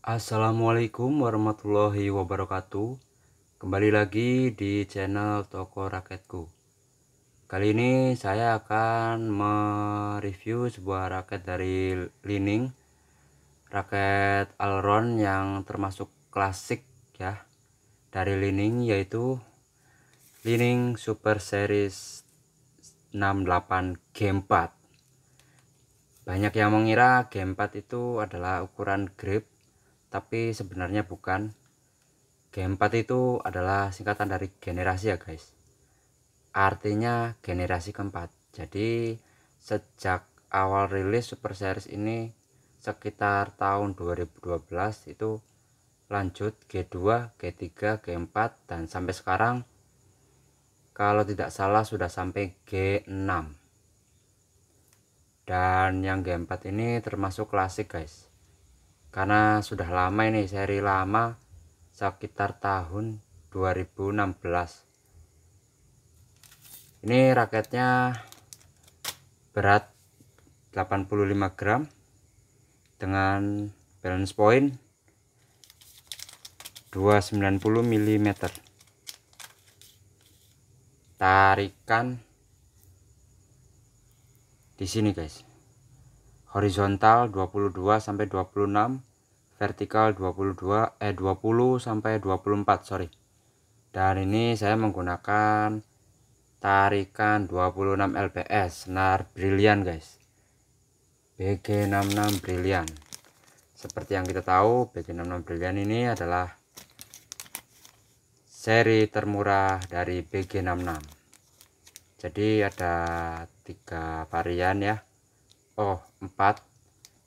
Assalamualaikum warahmatullahi wabarakatuh Kembali lagi di channel Toko Raketku Kali ini saya akan mereview sebuah raket dari Lining Raket Alron yang termasuk klasik ya Dari Lining yaitu Lining Super Series 68 g 4 Banyak yang mengira g 4 itu adalah ukuran grip tapi sebenarnya bukan G4 itu adalah singkatan dari generasi ya guys artinya generasi keempat jadi sejak awal rilis Super Series ini sekitar tahun 2012 itu lanjut G2, G3, G4 dan sampai sekarang kalau tidak salah sudah sampai G6 dan yang G4 ini termasuk klasik guys karena sudah lama ini seri lama sekitar tahun 2016 ini raketnya berat 85 gram dengan balance point 290 mm tarikan di sini guys horizontal 22 sampai 26, vertikal 22 eh 20 sampai 24, sorry. Dan ini saya menggunakan tarikan 26 LPS senar brilian guys. BG66 brilian. Seperti yang kita tahu, BG66 brilian ini adalah seri termurah dari BG66. Jadi ada tiga varian ya. Oh, empat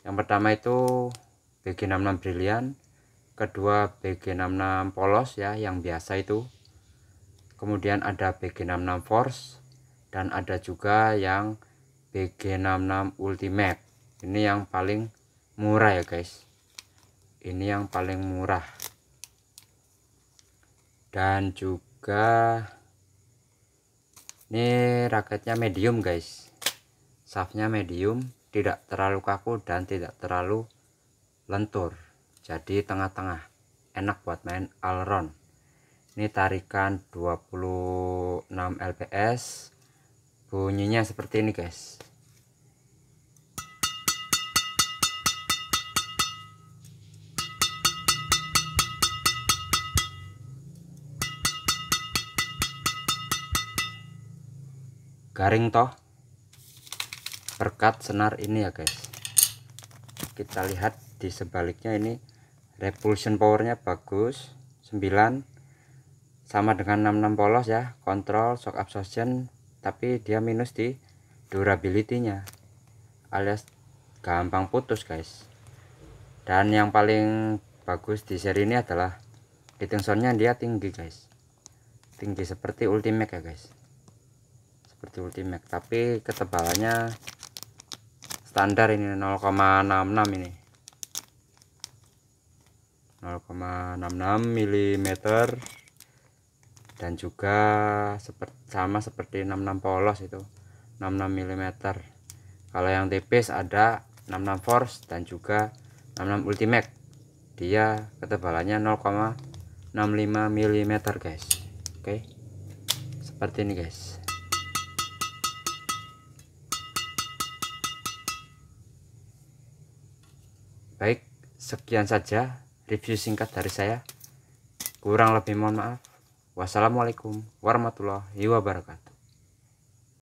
yang pertama itu BG66 brilliant, kedua BG66 polos ya yang biasa itu kemudian ada BG66 force dan ada juga yang BG66 ultimate ini yang paling murah ya guys ini yang paling murah dan juga ini raketnya medium guys shaftnya medium tidak terlalu kaku dan tidak terlalu lentur jadi tengah-tengah enak buat main all ini tarikan 26 lps bunyinya seperti ini guys garing toh berkat senar ini ya guys kita lihat di sebaliknya ini repulsion powernya bagus 9 sama dengan 66 polos ya kontrol shock absorption tapi dia minus di durability nya alias gampang putus guys dan yang paling bagus di seri ini adalah fitting soundnya dia tinggi guys tinggi seperti ultimate ya guys seperti ultimate tapi ketebalannya standar ini 0,66 ini 0,66 mm dan juga seperti sama seperti 66 polos itu 66 mm kalau yang tipis ada 66 force dan juga 66 ultimate dia ketebalannya 0,65 mm guys oke okay. seperti ini guys Baik, sekian saja review singkat dari saya. Kurang lebih mohon maaf. Wassalamualaikum warahmatullahi wabarakatuh.